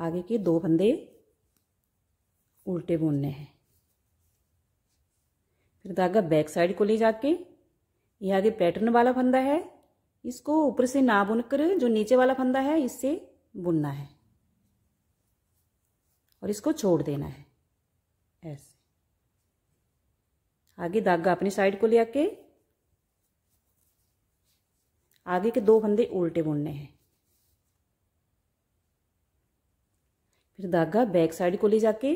आगे के दो बंदे उल्टे बुनने हैं फिर धागा बैक साइड को ले जाके ये आगे पैटर्न वाला फंदा है इसको ऊपर से ना बुनकर जो नीचे वाला फंदा है इससे बुनना है और इसको छोड़ देना है ऐसे आगे धागा अपनी साइड को ले आके आगे के दो फंदे उल्टे बुनने हैं फिर धागा बैक साइड को ले जाके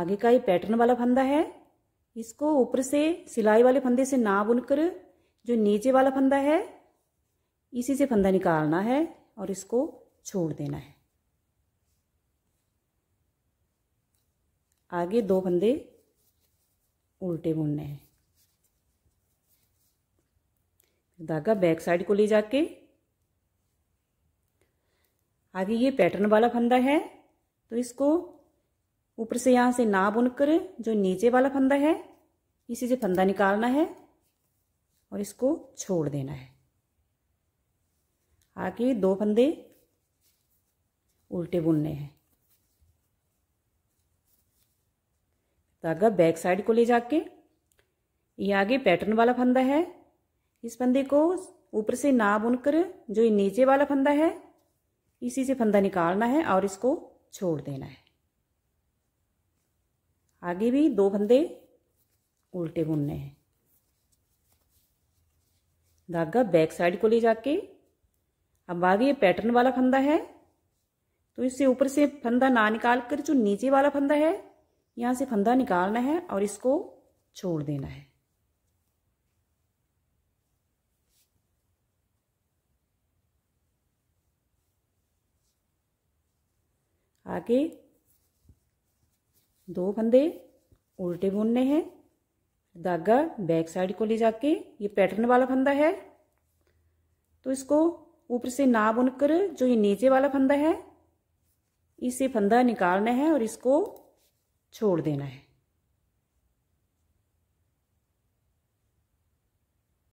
आगे का ये पैटर्न वाला फंदा है इसको ऊपर से सिलाई वाले फंदे से ना बुनकर जो नीचे वाला फंदा है इसी से फंदा निकालना है और इसको छोड़ देना है आगे दो फंदे उल्टे बुनने हैं धागा बैक साइड को ले जाके आगे ये पैटर्न वाला फंदा है तो इसको ऊपर से यहाँ से ना बुनकर जो नीचे वाला फंदा है इसी से फंदा निकालना है और इसको छोड़ देना है आगे दो फंदे उल्टे बुनने हैं धागा तो बैक साइड को ले जाके ये आगे पैटर्न वाला फंदा है इस फंदे को ऊपर से ना बुनकर जो ये नीचे वाला फंदा है इसी से फंदा निकालना है और इसको छोड़ देना है आगे भी दो फंदे उल्टे बुनने हैं धागा बैक साइड को ले जाके अब आगे ये पैटर्न वाला फंदा है तो इससे ऊपर से फंदा ना निकाल कर जो नीचे वाला फंदा है यहाँ से फंदा निकालना है और इसको छोड़ देना है आगे दो फंदे उल्टे बुनने हैं धागा बैक साइड को ले जाके ये पैटर्न वाला फंदा है तो इसको ऊपर से ना बुनकर जो ये नीचे वाला फंदा है इसे फंदा निकालना है और इसको छोड़ देना है